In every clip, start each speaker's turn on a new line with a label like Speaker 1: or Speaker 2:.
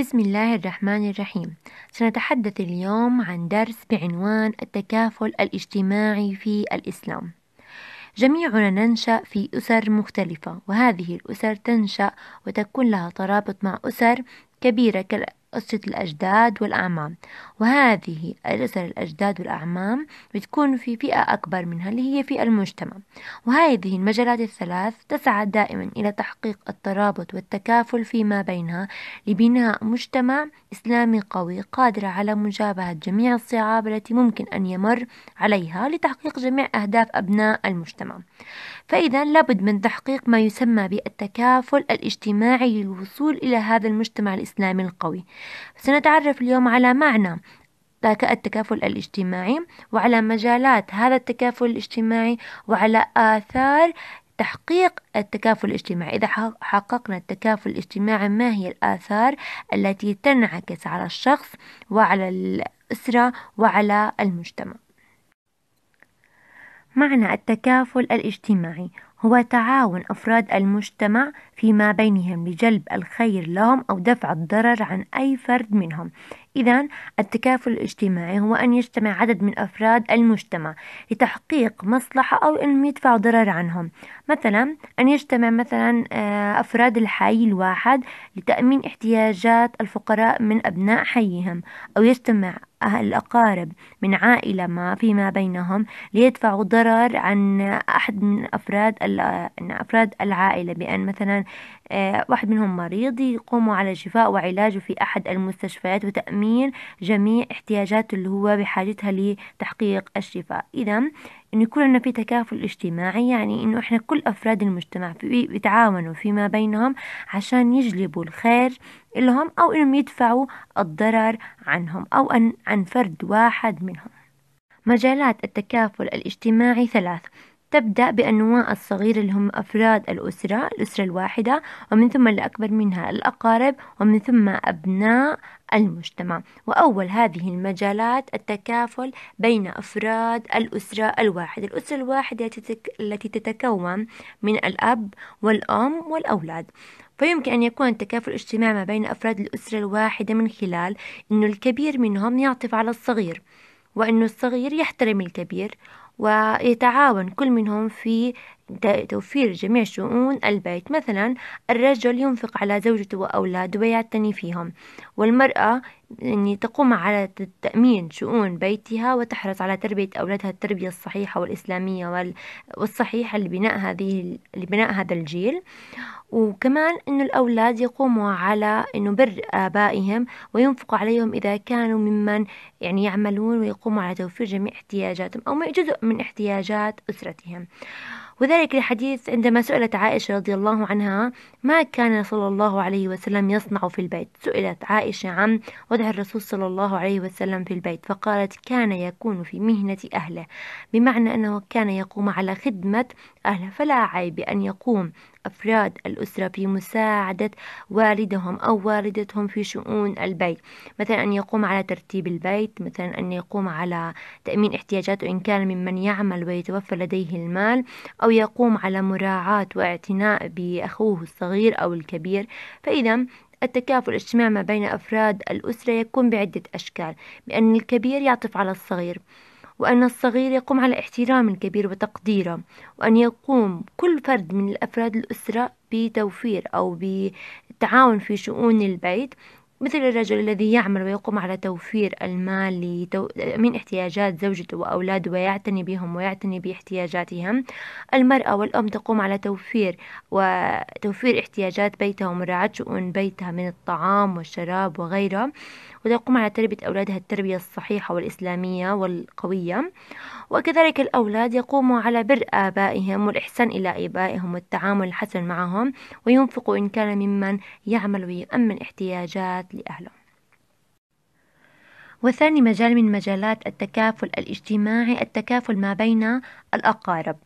Speaker 1: بسم الله الرحمن الرحيم سنتحدث اليوم عن درس بعنوان التكافل الاجتماعي في الإسلام جميعنا ننشأ في أسر مختلفة وهذه الأسر تنشأ وتكون لها ترابط مع أسر كبيرة قصة الأجداد والأعمام وهذه الأسر الأجداد والأعمام بتكون في فئة أكبر منها اللي هي فئة المجتمع وهذه المجالات الثلاث تسعى دائما إلى تحقيق الترابط والتكافل فيما بينها لبناء مجتمع إسلامي قوي قادر على مجابهة جميع الصعاب التي ممكن أن يمر عليها لتحقيق جميع أهداف أبناء المجتمع فإذا لابد من تحقيق ما يسمى بالتكافل الاجتماعي للوصول إلى هذا المجتمع الإسلامي القوي سنتعرف اليوم على معنى التكافل الاجتماعي وعلى مجالات هذا التكافل الاجتماعي وعلى آثار تحقيق التكافل الاجتماعي إذا حققنا التكافل الاجتماعي ما هي الآثار التي تنعكس على الشخص وعلى الأسرة وعلى المجتمع معنى التكافل الاجتماعي هو تعاون أفراد المجتمع فيما بينهم لجلب الخير لهم أو دفع الضرر عن أي فرد منهم إذا التكافل الاجتماعي هو أن يجتمع عدد من أفراد المجتمع لتحقيق مصلحة أو أنهم يدفعوا ضرر عنهم مثلا أن يجتمع مثلا آه، أفراد الحي الواحد لتأمين احتياجات الفقراء من أبناء حيهم أو يجتمع الأقارب من عائلة ما فيما بينهم ليدفعوا ضرر عن أحد من أفراد آه، أفراد العائلة بأن مثلا آه، واحد منهم مريض يقوموا على شفاء وعلاجه في أحد المستشفيات وتأمين جميع احتياجاته اللي هو بحاجتها لتحقيق الشفاء إذا إنه يكون عندنا في تكافل اجتماعي يعني إنه إحنا كل أفراد المجتمع بيتعاونوا فيما بينهم عشان يجلبوا الخير لهم أو إنهم يدفعوا الضرر عنهم أو عن فرد واحد منهم مجالات التكافل الاجتماعي ثلاث تبدأ بأنواع الصغيرة اللي هم أفراد الأسرة الأسرة الواحدة ومن ثم الأكبر منها الأقارب ومن ثم أبناء المجتمع وأول هذه المجالات التكافل بين أفراد الأسرة الواحدة الأسرة الواحدة التي تتكون من الأب والأم والأولاد فيمكن أن يكون التكافل الاجتماعي ما بين أفراد الأسرة الواحدة من خلال أن الكبير منهم يعطف على الصغير وأن الصغير يحترم الكبير ويتعاون كل منهم في توفير جميع شؤون البيت مثلا الرجل ينفق على زوجته وأولاده ويعتني فيهم والمرأة يعني تقوم على تأمين شؤون بيتها وتحرص على تربية أولادها التربية الصحيحة والإسلامية والصحيحة لبناء هذه لبناء هذا الجيل وكمان إنه الأولاد يقوموا على إنه بر آبائهم وينفقوا عليهم إذا كانوا ممن يعني يعملون ويقوموا على توفير جميع احتياجاتهم أو جزء من احتياجات أسرتهم. وذلك الحديث عندما سئلت عائشة رضي الله عنها ما كان صلى الله عليه وسلم يصنع في البيت سئلت عائشة عن وضع الرسول صلى الله عليه وسلم في البيت فقالت كان يكون في مهنة أهله بمعنى أنه كان يقوم على خدمة أهله فلا عيب أن يقوم أفراد الأسرة في مساعدة والدهم أو والدتهم في شؤون البيت مثلا أن يقوم على ترتيب البيت مثلا أن يقوم على تأمين احتياجاته إن كان ممن يعمل ويتوفر لديه المال أو يقوم على مراعاة واعتناء بأخوه الصغير أو الكبير فإذا التكافل الاجتماعي ما بين أفراد الأسرة يكون بعدة أشكال بأن الكبير يعطف على الصغير وأن الصغير يقوم على احترام الكبير وتقديره وأن يقوم كل فرد من أفراد الأسرة بتوفير أو بتعاون في شؤون البيت مثل الرجل الذي يعمل ويقوم على توفير المال لتأمين احتياجات زوجته وأولاده ويعتني بهم ويعتني باحتياجاتهم المرأة والأم تقوم على توفير وتوفير احتياجات بيتها ومراعاة شؤون بيتها من الطعام والشراب وغيره وتقوم على تربية أولادها التربية الصحيحة والإسلامية والقوية وكذلك الأولاد يقوموا على بر آبائهم والإحسان إلى آبائهم والتعامل الحسن معهم وينفقوا إن كان ممن يعمل ويؤمن احتياجات الخدمات لأهله وثاني مجال من مجالات التكافل الاجتماعي التكافل ما بين الأقارب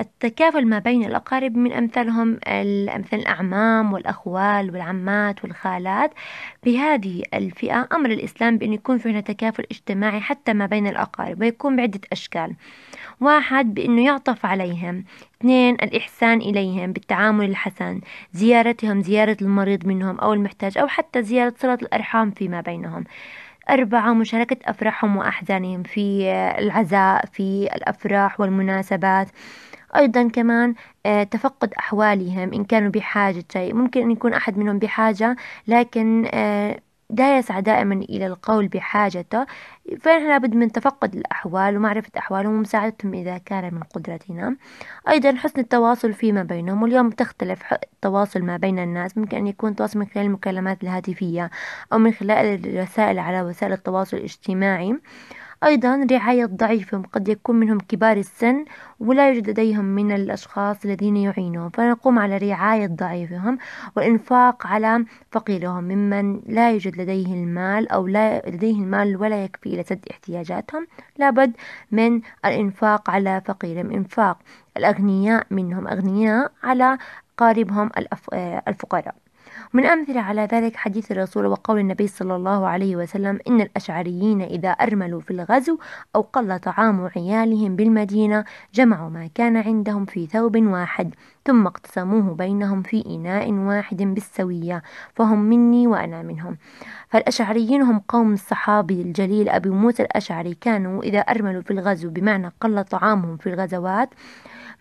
Speaker 1: التكافل ما بين الأقارب من أمثالهم أمثال الأعمام والأخوال والعمات والخالات بهذه الفئة أمر الإسلام بأن يكون في هنا تكافل اجتماعي حتى ما بين الأقارب ويكون بعدة أشكال واحد بأنه يعطف عليهم اثنين الإحسان إليهم بالتعامل الحسن زيارتهم زيارة المريض منهم أو المحتاج أو حتى زيارة صلة الأرحام فيما بينهم أربعة مشاركة أفراحهم وأحزانهم في العزاء في الأفراح والمناسبات أيضا كمان آه، تفقد أحوالهم إن كانوا بحاجة شيء ممكن أن يكون أحد منهم بحاجة لكن آه، لا يسعى دائما إلى القول بحاجته فنحن لابد من تفقد الأحوال ومعرفة أحوالهم ومساعدتهم إذا كان من قدرتنا أيضا حسن التواصل فيما بينهم واليوم تختلف التواصل ما بين الناس ممكن أن يكون التواصل من خلال المكالمات الهاتفية أو من خلال الرسائل على وسائل التواصل الاجتماعي أيضا رعاية ضعيفهم قد يكون منهم كبار السن ولا يوجد لديهم من الأشخاص الذين يعينهم فنقوم على رعاية ضعيفهم والإنفاق على فقيرهم ممن لا يوجد لديه المال أو لا لديه المال ولا يكفي إلى سد احتياجاتهم لابد من الإنفاق على فقيرهم إنفاق الأغنياء منهم أغنياء على قاربهم آه، الفقراء من أمثلة على ذلك حديث الرسول وقول النبي صلى الله عليه وسلم إن الأشعريين إذا أرملوا في الغزو أو قل طعام عيالهم بالمدينة جمعوا ما كان عندهم في ثوب واحد ثم اقتسموه بينهم في إناء واحد بالسوية فهم مني وأنا منهم فالأشعريين هم قوم الصحابي الجليل أبي موسى الأشعري كانوا إذا أرملوا في الغزو بمعنى قل طعامهم في الغزوات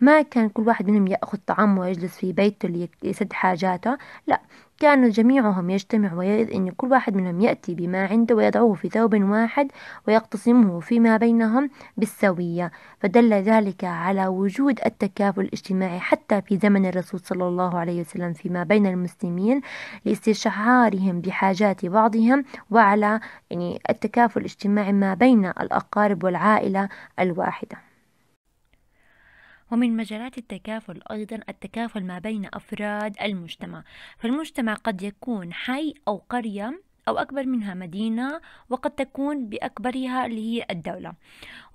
Speaker 1: ما كان كل واحد منهم يأخذ طعام ويجلس في بيته ليسد حاجاته لا كان جميعهم يجتمع ويرد أن كل واحد منهم يأتي بما عنده ويضعه في ثوب واحد ويقتسمه فيما بينهم بالسوية فدل ذلك على وجود التكافل الاجتماعي حتى في زمن الرسول صلى الله عليه وسلم فيما بين المسلمين لاستشعارهم بحاجات بعضهم وعلى يعني التكافل الاجتماعي ما بين الأقارب والعائلة الواحدة ومن مجالات التكافل أيضا التكافل ما بين أفراد المجتمع فالمجتمع قد يكون حي أو قرية أو أكبر منها مدينة وقد تكون بأكبرها اللي هي الدولة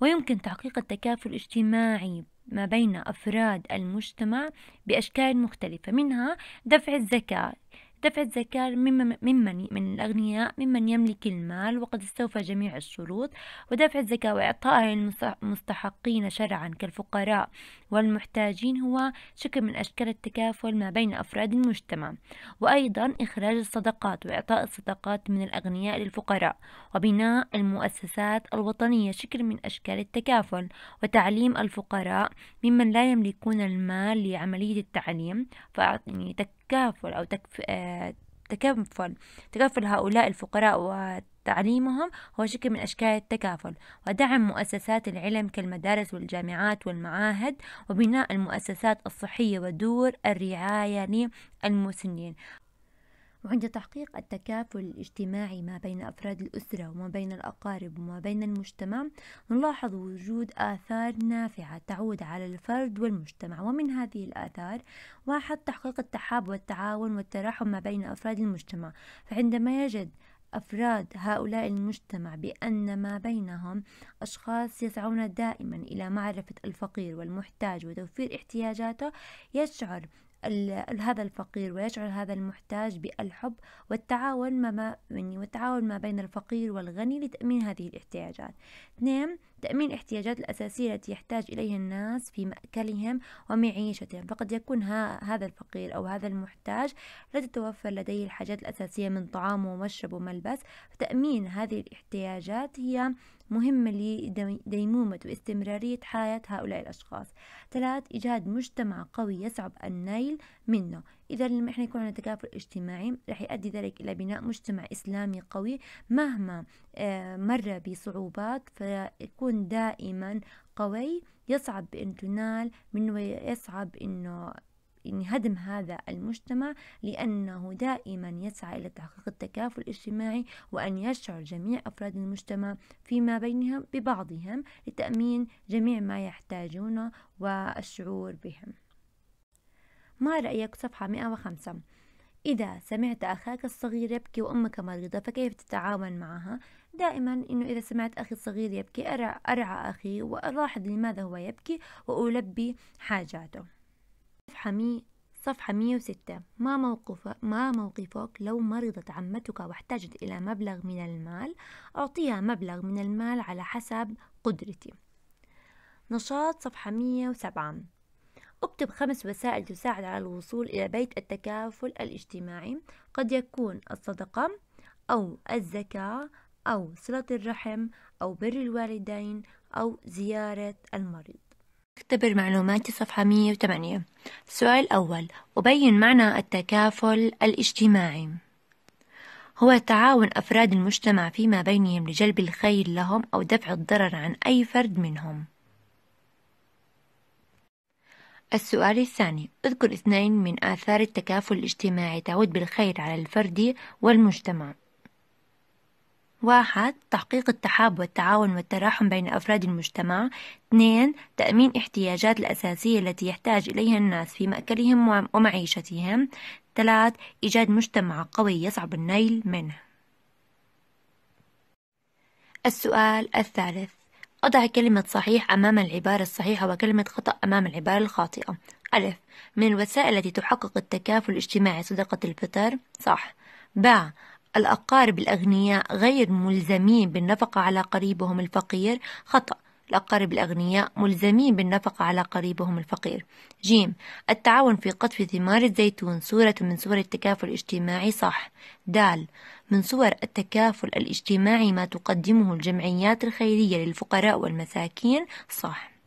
Speaker 1: ويمكن تحقيق التكافل الاجتماعي ما بين أفراد المجتمع بأشكال مختلفة منها دفع الزكاة دفع الزكاة ممن, ممن من الأغنياء ممن يملك المال وقد استوفى جميع الشروط ودفع الزكاة وإعطائها للمستحقين شرعا كالفقراء والمحتاجين هو شكل من أشكال التكافل ما بين أفراد المجتمع وأيضا إخراج الصدقات وإعطاء الصدقات من الأغنياء للفقراء وبناء المؤسسات الوطنية شكل من أشكال التكافل وتعليم الفقراء ممن لا يملكون المال لعملية التعليم فأعطني تكافل أو تكف... آه، تكفل تكافل هؤلاء الفقراء و... تعليمهم هو شكل من أشكال التكافل ودعم مؤسسات العلم كالمدارس والجامعات والمعاهد وبناء المؤسسات الصحية ودور الرعاية للمسنين وعند تحقيق التكافل الاجتماعي ما بين أفراد الأسرة وما بين الأقارب وما بين المجتمع نلاحظ وجود آثار نافعة تعود على الفرد والمجتمع ومن هذه الآثار واحد تحقيق التحاب والتعاون والتراحم ما بين أفراد المجتمع فعندما يجد أفراد هؤلاء المجتمع بأن ما بينهم أشخاص يسعون دائما إلى معرفة الفقير والمحتاج وتوفير احتياجاته يشعر هذا الفقير ويشعر هذا المحتاج بالحب والتعاون ما يعني والتعاون ما بين الفقير والغني لتأمين هذه الاحتياجات. اثنين تأمين الاحتياجات الأساسية التي يحتاج إليها الناس في مأكلهم ومعيشتهم فقد يكون ها هذا الفقير أو هذا المحتاج لا تتوفر لديه الحاجات الأساسية من طعام ومشرب وملبس فتأمين هذه الاحتياجات هي مهمة لديمومة واستمرارية حياة هؤلاء الأشخاص ثلاث إيجاد مجتمع قوي يصعب النيل منه إذا لما إحنا يكون عندنا تكافل اجتماعي رح يؤدي ذلك إلى بناء مجتمع إسلامي قوي مهما آه، مر بصعوبات فيكون يكون دائما قوي يصعب أن تنال من ويصعب أنه هدم هذا المجتمع لأنه دائما يسعى إلى تحقيق التكافل الاجتماعي وأن يشعر جميع أفراد المجتمع فيما بينهم ببعضهم لتأمين جميع ما يحتاجونه والشعور بهم ما رأيك صفحة 105 إذا سمعت أخاك الصغير يبكي وأمك مريضة فكيف تتعاون معها؟ دائما أنه إذا سمعت أخي الصغير يبكي ارعى, أرعى أخي وألاحظ لماذا هو يبكي وألبي حاجاته صفحة مي صفحة 106 ما, موقف ما موقفك لو مرضت عمتك واحتاجت إلى مبلغ من المال أعطيها مبلغ من المال على حسب قدرتي نشاط صفحة 107 اكتب خمس وسائل تساعد على الوصول إلى بيت التكافل الاجتماعي قد يكون الصدقة أو الزكاة أو صلة الرحم أو بر الوالدين أو زيارة المريض اختبر معلوماتي صفحة 108 السؤال الأول أبين معنى التكافل الاجتماعي هو تعاون أفراد المجتمع فيما بينهم لجلب الخير لهم أو دفع الضرر عن أي فرد منهم السؤال الثاني اذكر اثنين من آثار التكافل الاجتماعي تعود بالخير على الفرد والمجتمع واحد تحقيق التحاب والتعاون والتراحم بين أفراد المجتمع اثنين تأمين احتياجات الأساسية التي يحتاج إليها الناس في مأكلهم ومعيشتهم ثلاث إيجاد مجتمع قوي يصعب النيل منه السؤال الثالث أضع كلمة صحيح أمام العبارة الصحيحة وكلمة خطأ أمام العبارة الخاطئة ألف من الوسائل التي تحقق التكافل الاجتماعي صدقة الفطر صح باع الأقارب الأغنياء غير ملزمين بالنفقة على قريبهم الفقير خطأ الأقارب الأغنياء ملزمين بالنفقة على قريبهم الفقير جيم التعاون في قطف ثمار الزيتون صورة من صور التكافل الاجتماعي صح دال من صور التكافل الاجتماعي ما تقدمه الجمعيات الخيرية للفقراء والمساكين صح